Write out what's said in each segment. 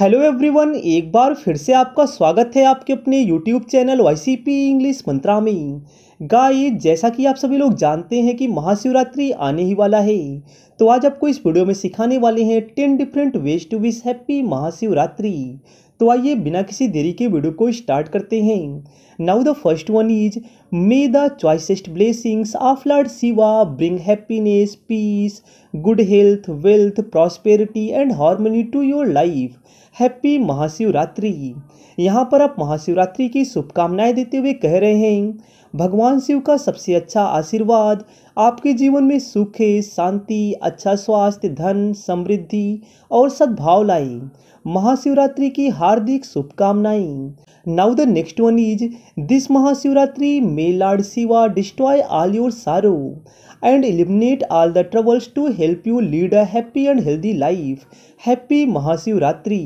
hello everyone एक बार फिर से आपका स्वागत है आपके अपने YouTube channel Y English mantra में गाय जैसा कि आप सभी लोग जानते हैं कि महाशिवरात्रि आने ही वाला है तो आज आपको इस वीडियो में सिखाने वाले हैं ten different ways to wish happy Mahashivratri तो आइए बिना किसी देरी के वीडियो को स्टार्ट करते हैं now the first one is may the choicest blessings of lord Shiva bring happiness peace good health wealth prosperity and harmony to your life happy Mahashivratri यहाँ पर आप महाशिवरात्रि की शुभकामनाएं देते हुए कह रहे हैं भगवान शिव का सबसे अच्छा आशीर्वाद आपके जीवन में सुख शांति अच्छा स्वास्थ्य धन समृद्धि और सद्भाव लाए महाशिवरात्रि की हार्दिक शुभकामनाएं now the next one is this Mahashivratri may lord Shiva destroy all your sorrow and eliminate all the troubles to help you lead a happy and healthy life happy Mahashivratri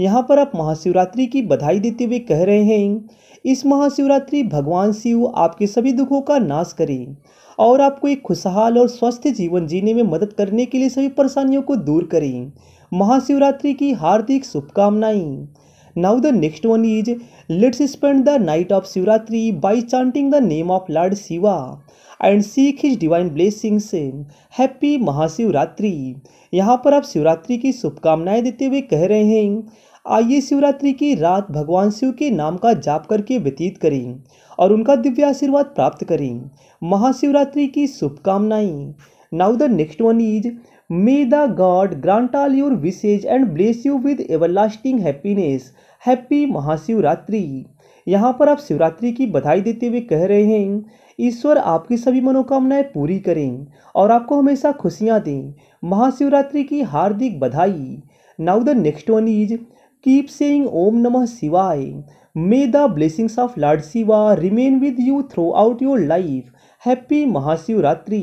यहाँ पर आप महाशिवरात्रि की बधाई देते हुए कह रहे हैं इस महाशिवरात्रि भगवान शिव आपके सभी दुखों का नाश करें और आपको एक खुशहाल और स्वस्थ जीवन जीने में मदद करने के लिए सभी परेशानियों को दूर करें महाशिवरात्रि की हार्दिक शुभकामनाएं now the next one is let's spend the night of Shivratri by chanting the name of lord Shiva and seek his divine blessings happy Mahashivratri यहाँ पर आप शिवरात्रि की शुभकामनाएं देते हुए कह रहे हैं आइए शिवरात्रि की रात भगवान शिव के नाम का जाप करके व्यतीत करें और उनका दिव्य आशीर्वाद प्राप्त करें महाशिवरात्रि की शुभकामनाएं the next one is may the god grant all your wishes and bless you with everlasting happiness happy Mahashivratri यहाँ पर आप शिवरात्रि की बधाई देते हुए कह रहे हैं ईश्वर आपकी सभी मनोकामनाएं पूरी करें और आपको हमेशा खुशियाँ दें महाशिवरात्रि की हार्दिक बधाई now the next one is keep saying Om Namah Shivaya may the blessings of lord Shiva remain with you throughout your life happy Mahashivratri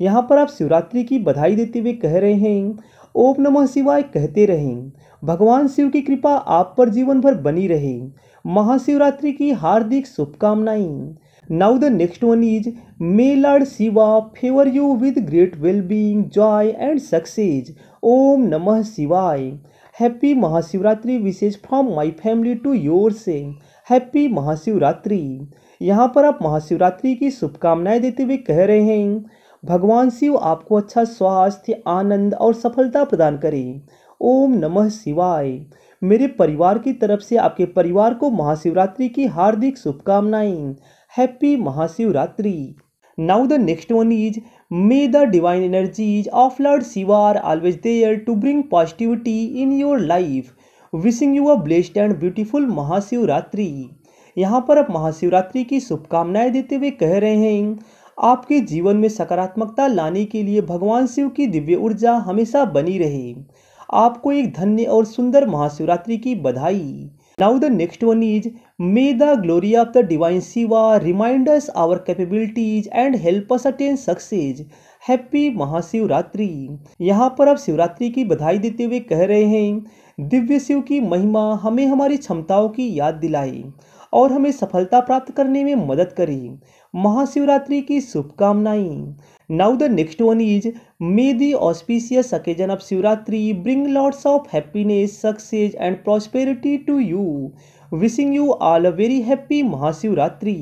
यहाँ पर आप शिवरात्रि की बधाई देते हुए कह रहे हैं ओम नमः शिवाय कहते रहें भगवान शिव की कृपा आप पर जीवन भर बनी रहे महाशिवरात्रि की हार्दिक शुभकामनाएं now the next one is may lord Shiva favour you with great well being joy and success Om Namah Shivaya happy Mahashivratri wishes from my family to yours happy Mahashivratri यहाँ पर आप महाशिवरात्रि की शुभकामनाएं देते हुए कह रहे हैं भगवान शिव आपको अच्छा स्वास्थ्य आनंद और सफलता प्रदान करें ओम नमः शिवाय मेरे परिवार की तरफ से आपके परिवार को महाशिवरात्रि की हार्दिक शुभकामनाएं happy Mahashivratri now the next one is may the divine energies of lord Shiva are always there to bring positivity in your life wishing you a blessed and beautiful Mahashivratri यहाँ पर आप महाशिवरात्रि की शुभकामनाएं देते हुए कह रहे हैं आपके जीवन में सकारात्मकता लाने के लिए भगवान शिव की दिव्य ऊर्जा हमेशा बनी रहे आपको एक धन्य और सुंदर महाशिवरात्रि की बधाई now the next one is may the glory of the divine Shiva remind us our capabilities and help us attain success happy Mahashivratri यहाँ पर आप शिवरात्रि की बधाई देते हुए कह रहे हैं दिव्य शिव की महिमा हमें हमारी क्षमताओं की याद दिलाए और हमें सफलता प्राप्त करने में मदद करें महाशिवरात्रि की शुभकामनाएं now the next one is may the auspicious occasion of Shivratri bring lots of happiness success and prosperity to you wishing you all a very happy Mahashivratri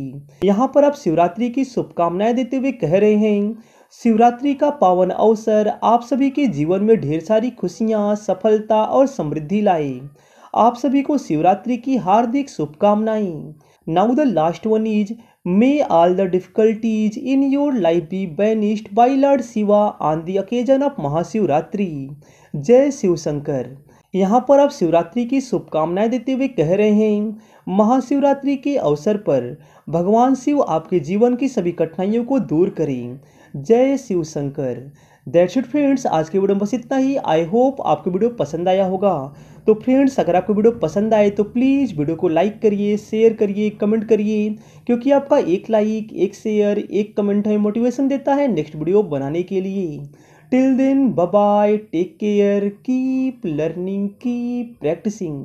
यहाँ पर आप शिवरात्रि की शुभकामनाएं देते हुए कह रहे हैं शिवरात्रि का पावन अवसर आप सभी के जीवन में ढेर सारी खुशियाँ सफलता और समृद्धि लाए आप सभी को शिवरात्रि की हार्दिक शुभकामनाएं now the last one is may all the difficulties in your life be banished by lord Shiva on the occasion of Mahashivratri Jai Shiv Shankar यहाँ पर आप शिवरात्रि की शुभकामनाएं देते हुए कह रहे हैं महाशिवरात्रि के अवसर पर भगवान शिव आपके जीवन की सभी कठिनाइयों को दूर करें Jai Shiv Shankar that should friends आज के वीडियो में बस इतना ही आई होप आपको वीडियो पसंद आया होगा तो फ्रेंड्स अगर आपको वीडियो पसंद आए तो प्लीज़ वीडियो को लाइक करिए शेयर करिए कमेंट करिए क्योंकि आपका एक लाइक एक शेयर एक कमेंट हमें मोटिवेशन देता है नेक्स्ट वीडियो बनाने के लिए till then bye take care keep learning keep practising